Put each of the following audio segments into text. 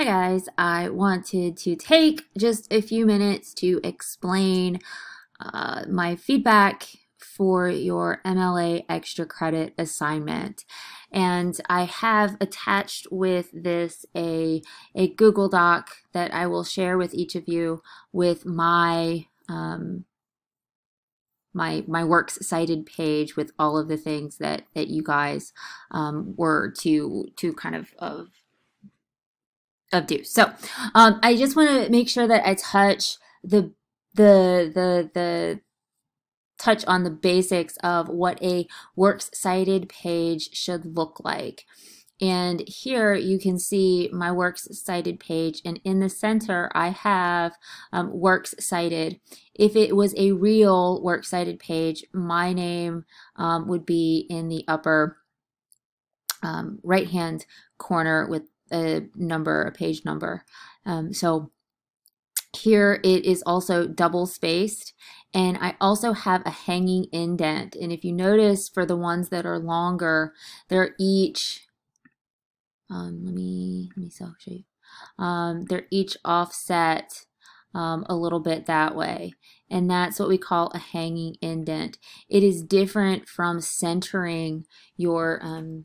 Hi guys, I wanted to take just a few minutes to explain uh, my feedback for your MLA extra credit assignment. And I have attached with this a, a Google Doc that I will share with each of you with my um, my my works cited page with all of the things that that you guys um, were to to kind of, of of do. So um, I just want to make sure that I touch the the the the touch on the basics of what a works cited page should look like. And here you can see my works cited page and in the center I have um, works cited. If it was a real works cited page, my name um, would be in the upper um, right hand corner with a number, a page number. Um, so here it is also double spaced and I also have a hanging indent. And if you notice for the ones that are longer, they're each, um, let me, let me show you. Um, they're each offset um, a little bit that way. And that's what we call a hanging indent. It is different from centering your um,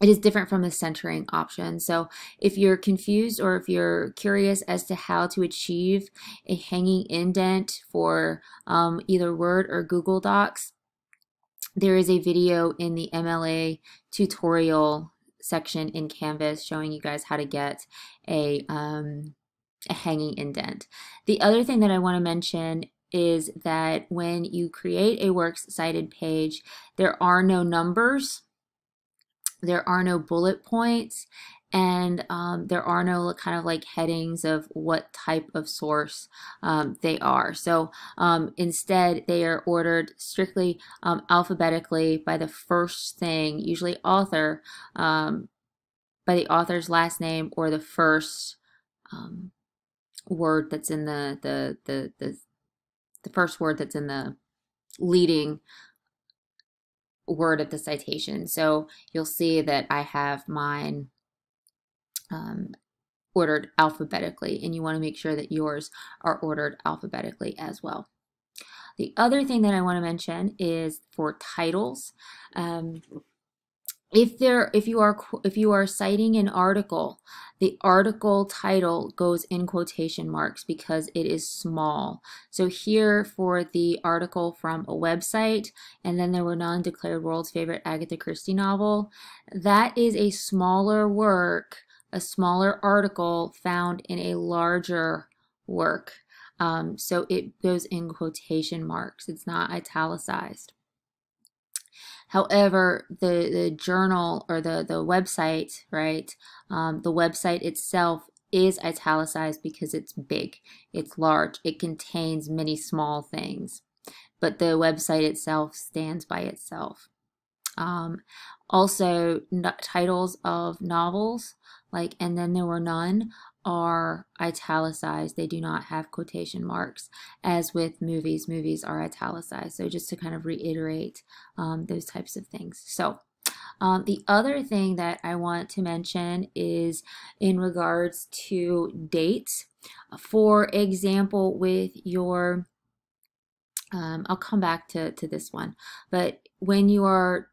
it is different from the centering option. So if you're confused or if you're curious as to how to achieve a hanging indent for um, either Word or Google Docs, there is a video in the MLA tutorial section in Canvas showing you guys how to get a, um, a hanging indent. The other thing that I want to mention is that when you create a works cited page, there are no numbers there are no bullet points and um, there are no kind of like headings of what type of source um, they are. So um, instead, they are ordered strictly um, alphabetically by the first thing, usually author, um, by the author's last name or the first um, word that's in the the the the, the first word that's in the leading word of the citation. So you'll see that I have mine um, ordered alphabetically, and you want to make sure that yours are ordered alphabetically as well. The other thing that I want to mention is for titles. Um, if there if you are if you are citing an article the article title goes in quotation marks because it is small so here for the article from a website and then there were non-declared world's favorite agatha christie novel that is a smaller work a smaller article found in a larger work um, so it goes in quotation marks it's not italicized However, the, the journal or the, the website, right, um, the website itself is italicized because it's big, it's large, it contains many small things, but the website itself stands by itself. Um, also, no titles of novels, like And Then There Were None, are italicized. They do not have quotation marks, as with movies. Movies are italicized. So, just to kind of reiterate um, those types of things. So, um, the other thing that I want to mention is in regards to dates. For example, with your, um, I'll come back to, to this one, but when you are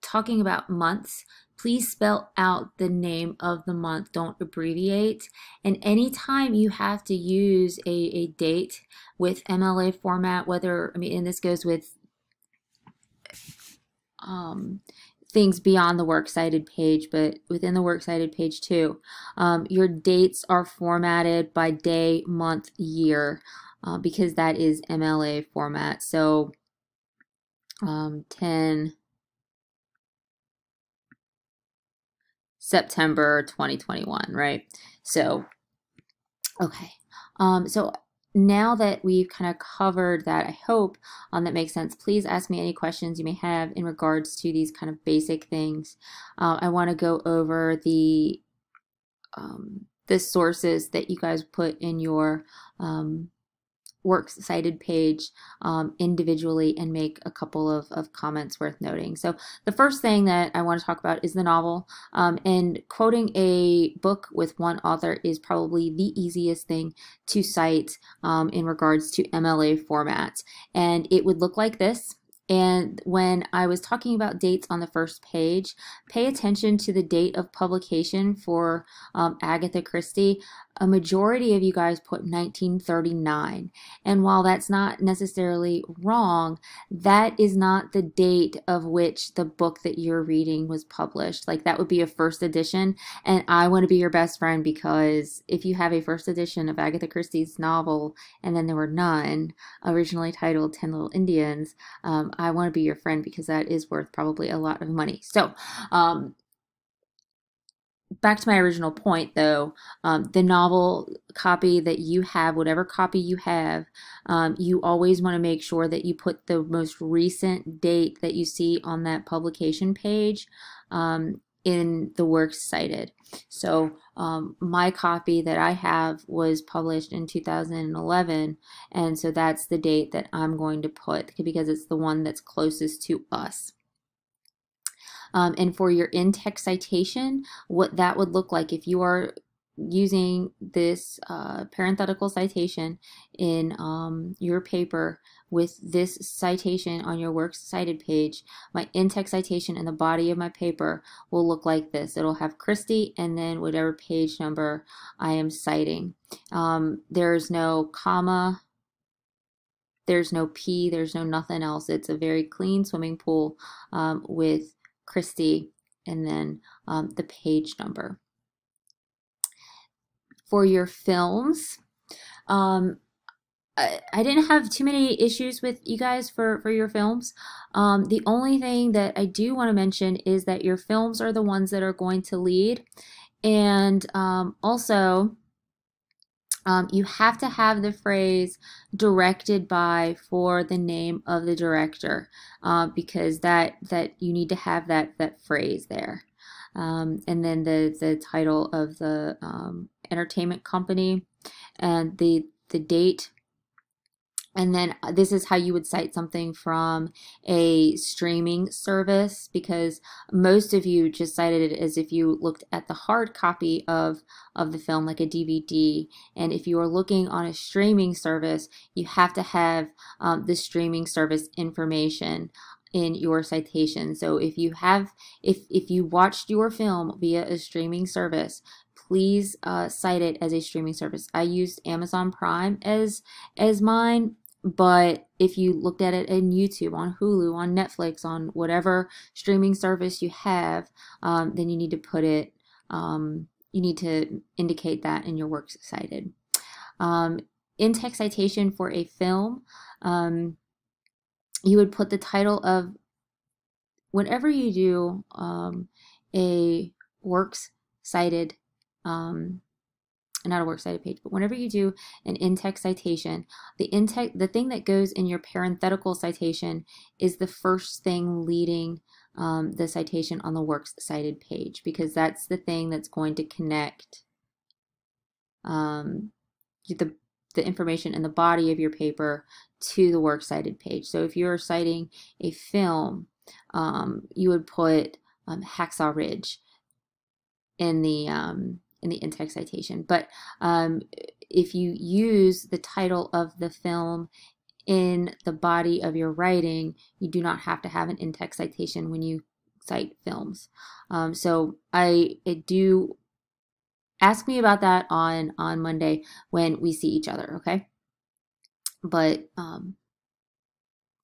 talking about months, please spell out the name of the month. Don't abbreviate. And anytime you have to use a, a date with MLA format, whether, I mean, and this goes with um, things beyond the works cited page, but within the works cited page too, um, your dates are formatted by day, month, year, uh, because that is MLA format. So um, 10, September 2021, right? So, okay. Um, so now that we've kind of covered that, I hope um, that makes sense. Please ask me any questions you may have in regards to these kind of basic things. Uh, I want to go over the um, the sources that you guys put in your um, works cited page um, individually and make a couple of, of comments worth noting. So the first thing that I want to talk about is the novel um, and quoting a book with one author is probably the easiest thing to cite um, in regards to MLA format, And it would look like this. And when I was talking about dates on the first page, pay attention to the date of publication for um, Agatha Christie a majority of you guys put 1939. And while that's not necessarily wrong, that is not the date of which the book that you're reading was published. Like that would be a first edition. And I want to be your best friend because if you have a first edition of Agatha Christie's novel and then there were none originally titled 10 Little Indians, um, I want to be your friend because that is worth probably a lot of money. So um, back to my original point though um, the novel copy that you have whatever copy you have um, you always want to make sure that you put the most recent date that you see on that publication page um, in the works cited so um, my copy that i have was published in 2011 and so that's the date that i'm going to put because it's the one that's closest to us um, and for your in-text citation, what that would look like if you are using this uh, parenthetical citation in um, your paper with this citation on your works cited page, my in-text citation in the body of my paper will look like this. It'll have Christie and then whatever page number I am citing. Um, there's no comma, there's no P, there's no nothing else. It's a very clean swimming pool um, with Christie, and then um, the page number. For your films, um, I, didn't have too many issues with you guys for, for your films. Um, the only thing that I do want to mention is that your films are the ones that are going to lead. And um, also, um, you have to have the phrase directed by for the name of the director uh, because that that you need to have that that phrase there um, and then the the title of the um, entertainment company and the the date and then uh, this is how you would cite something from a streaming service because most of you just cited it as if you looked at the hard copy of of the film like a DVD. And if you are looking on a streaming service, you have to have um, the streaming service information in your citation. So if you have if if you watched your film via a streaming service, please uh, cite it as a streaming service. I used Amazon Prime as as mine but if you looked at it in YouTube, on Hulu, on Netflix, on whatever streaming service you have, um, then you need to put it, um, you need to indicate that in your works cited. Um, in text citation for a film, um, you would put the title of whenever you do um, a works cited um, not a works cited page, but whenever you do an in-text citation, the in-text, the thing that goes in your parenthetical citation is the first thing leading um, the citation on the works cited page because that's the thing that's going to connect um, the the information in the body of your paper to the works cited page. So if you're citing a film, um, you would put um, Hacksaw Ridge in the um, in the in-text citation. But um, if you use the title of the film in the body of your writing, you do not have to have an in-text citation when you cite films. Um, so I, I do ask me about that on on Monday when we see each other, okay? But um,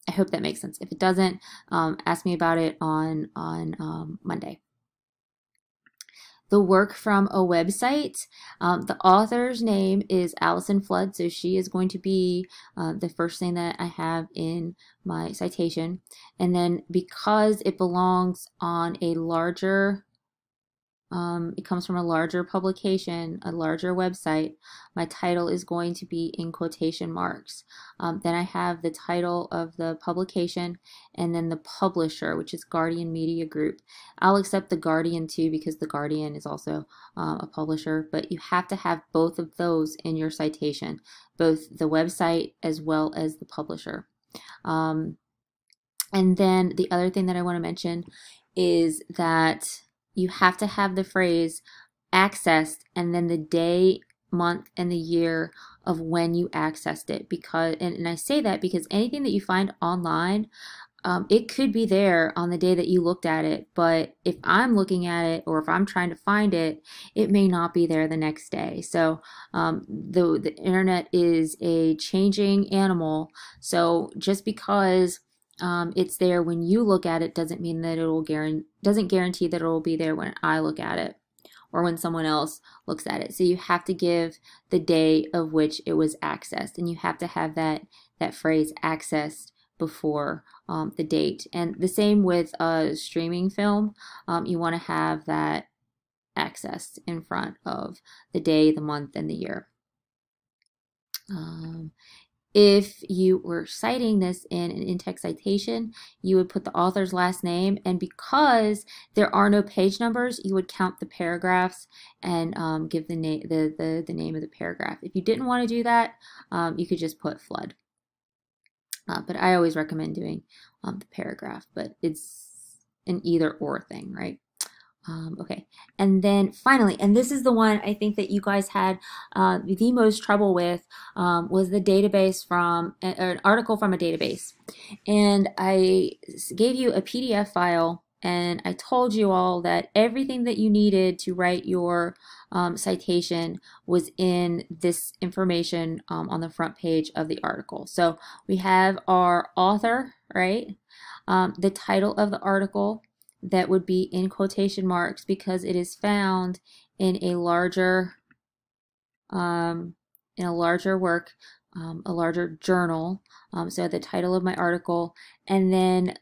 I hope that makes sense. If it doesn't, um, ask me about it on on um, Monday the work from a website. Um, the author's name is Allison Flood, so she is going to be uh, the first thing that I have in my citation. And then because it belongs on a larger um, it comes from a larger publication, a larger website. My title is going to be in quotation marks. Um, then I have the title of the publication and then the publisher, which is Guardian Media Group. I'll accept the Guardian too because the Guardian is also um, a publisher, but you have to have both of those in your citation, both the website as well as the publisher. Um, and then the other thing that I want to mention is that you have to have the phrase accessed and then the day, month, and the year of when you accessed it. Because, and, and I say that because anything that you find online, um, it could be there on the day that you looked at it, but if I'm looking at it or if I'm trying to find it, it may not be there the next day. So um, the the internet is a changing animal. So just because um, it's there when you look at it doesn't mean that it will guarantee doesn't guarantee that it will be there when I look at it or when someone else looks at it. So you have to give the day of which it was accessed, and you have to have that that phrase accessed before um, the date. And the same with a streaming film, um, you want to have that accessed in front of the day, the month, and the year. Um, if you were citing this in an in-text citation, you would put the author's last name. And because there are no page numbers, you would count the paragraphs and um, give the, na- the, the, the, name of the paragraph. If you didn't want to do that, um, you could just put flood. Uh, but I always recommend doing um, the paragraph, but it's an either or thing, right? Um, okay, and then finally, and this is the one I think that you guys had uh, the most trouble with um, was the database from uh, an article from a database. And I gave you a PDF file and I told you all that everything that you needed to write your um, citation was in this information um, on the front page of the article. So we have our author, right? Um, the title of the article, that would be in quotation marks because it is found in a larger um, in a larger work, um, a larger journal. Um, so the title of my article, and then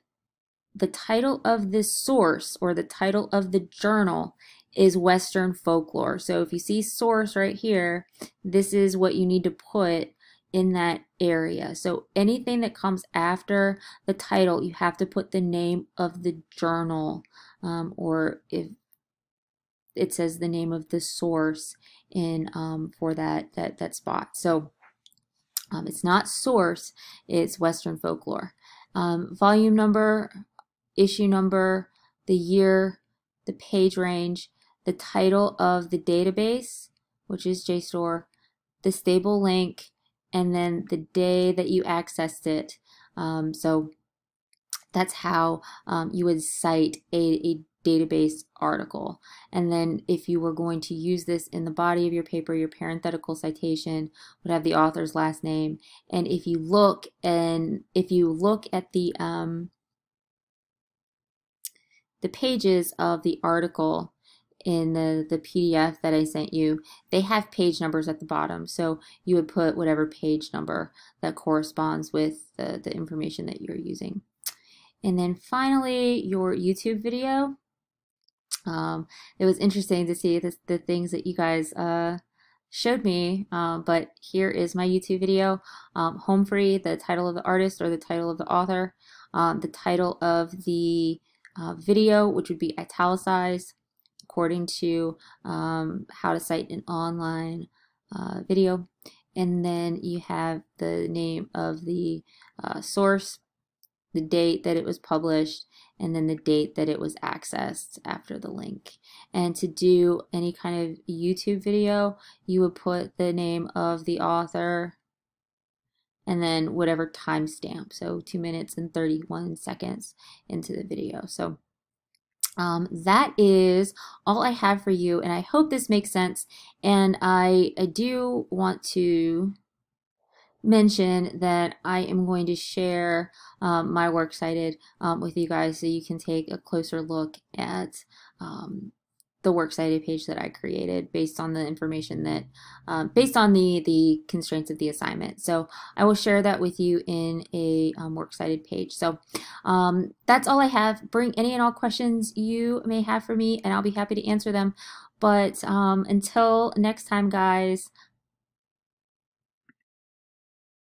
the title of this source or the title of the journal is Western folklore. So if you see source right here, this is what you need to put in that area. So anything that comes after the title, you have to put the name of the journal um, or if it says the name of the source in um, for that, that, that spot. So um, it's not source, it's Western folklore. Um, volume number, issue number, the year, the page range, the title of the database, which is JSTOR, the stable link, and then the day that you accessed it. Um, so that's how um, you would cite a, a database article. And then if you were going to use this in the body of your paper, your parenthetical citation would have the author's last name. And if you look and if you look at the um, the pages of the article, in the, the PDF that I sent you, they have page numbers at the bottom. So you would put whatever page number that corresponds with the, the information that you're using. And then finally, your YouTube video. Um, it was interesting to see the things that you guys uh, showed me, um, but here is my YouTube video. Um, Home Free, the title of the artist or the title of the author, um, the title of the uh, video, which would be italicized, according to um, how to cite an online uh, video. And then you have the name of the uh, source, the date that it was published, and then the date that it was accessed after the link. And to do any kind of YouTube video, you would put the name of the author, and then whatever timestamp, so 2 minutes and 31 seconds into the video. So um, that is all I have for you, and I hope this makes sense. And I, I do want to mention that I am going to share um, my work cited um, with you guys so you can take a closer look at um, the works cited page that I created based on the information that, um, based on the, the constraints of the assignment. So I will share that with you in a um, works cited page. So um, that's all I have. Bring any and all questions you may have for me and I'll be happy to answer them. But um, until next time, guys,